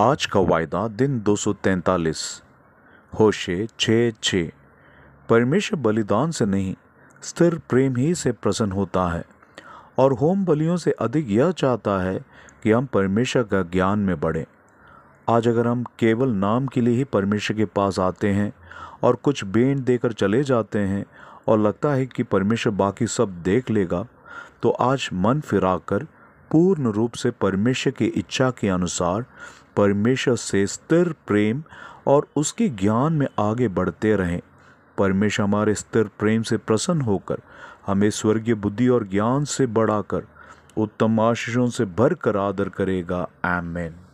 आज का वायदा दिन 243 होशे छः छः परमेश्वर बलिदान से नहीं स्थिर प्रेम ही से प्रसन्न होता है और होम बलियों से अधिक यह चाहता है कि हम परमेश्वर का ज्ञान में बढ़ें आज अगर हम केवल नाम के लिए ही परमेश्वर के पास आते हैं और कुछ बेंट देकर चले जाते हैं और लगता है कि परमेश्वर बाकी सब देख लेगा तो आज मन फिराकर पूर्ण रूप से परमेश्वर की इच्छा के अनुसार परमेश्वर से स्थिर प्रेम और उसके ज्ञान में आगे बढ़ते रहें परमेश्वर हमारे स्थिर प्रेम से प्रसन्न होकर हमें स्वर्गीय बुद्धि और ज्ञान से बढ़ाकर उत्तम आशीषों से भर कर आदर करेगा आमेन